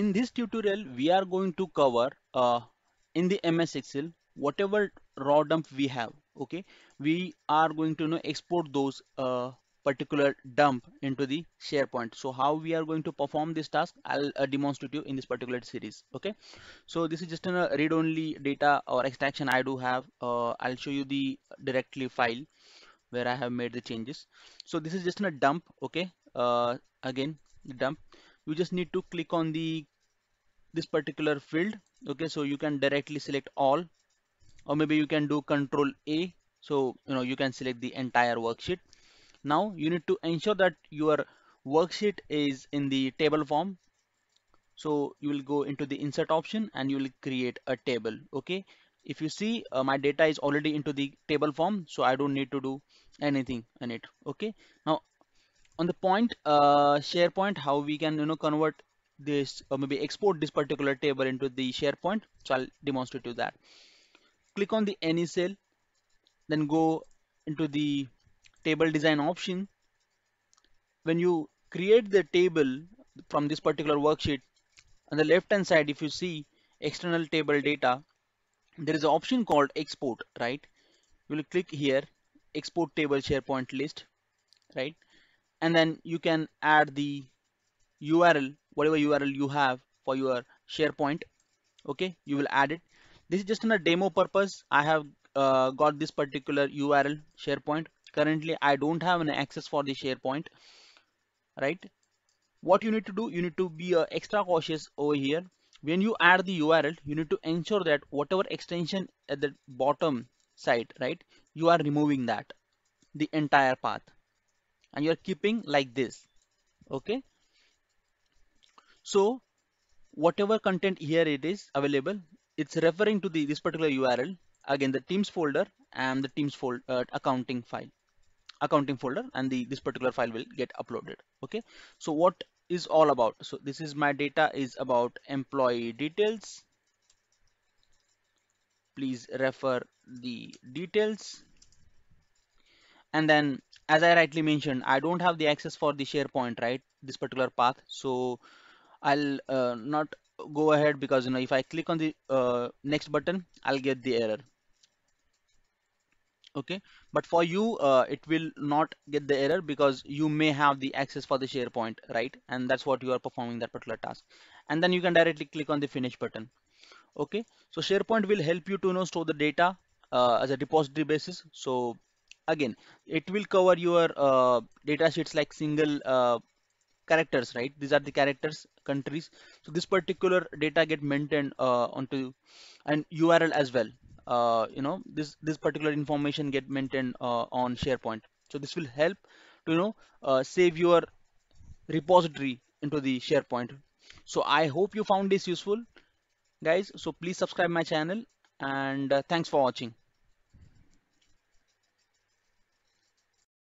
in this tutorial we are going to cover uh, in the MS Excel whatever raw dump we have okay we are going to you know, export those uh, particular dump into the SharePoint so how we are going to perform this task I'll uh, demonstrate you in this particular series okay so this is just a read-only data or extraction I do have uh, I'll show you the directly file where I have made the changes so this is just a dump okay uh, again dump you just need to click on the this particular field okay so you can directly select all or maybe you can do control a so you know you can select the entire worksheet now you need to ensure that your worksheet is in the table form so you will go into the insert option and you will create a table okay if you see uh, my data is already into the table form so I don't need to do anything in it okay now on the point uh, SharePoint how we can you know convert this or maybe export this particular table into the SharePoint so I'll demonstrate you that click on the any cell then go into the table design option when you create the table from this particular worksheet on the left hand side if you see external table data there is an option called export right you will click here export table SharePoint list right and then you can add the URL whatever URL you have for your SharePoint okay you will add it this is just on a demo purpose I have uh, got this particular URL SharePoint currently I don't have an access for the SharePoint right what you need to do you need to be uh, extra cautious over here when you add the URL you need to ensure that whatever extension at the bottom side right you are removing that the entire path and you are keeping like this okay so whatever content here it is available it's referring to the this particular url again the teams folder and the teams folder uh, accounting file accounting folder and the this particular file will get uploaded okay so what is all about so this is my data is about employee details please refer the details and then as I rightly mentioned, I don't have the access for the SharePoint, right? This particular path. So I'll uh, not go ahead because you know if I click on the uh, next button, I'll get the error. Okay, but for you, uh, it will not get the error because you may have the access for the SharePoint, right? And that's what you are performing that particular task. And then you can directly click on the finish button. Okay, so SharePoint will help you to you know store the data uh, as a repository basis. So again it will cover your uh, data sheets like single uh, characters right these are the characters countries so this particular data get maintained uh, onto and url as well uh, you know this this particular information get maintained uh, on sharepoint so this will help to you know uh, save your repository into the sharepoint so i hope you found this useful guys so please subscribe my channel and uh, thanks for watching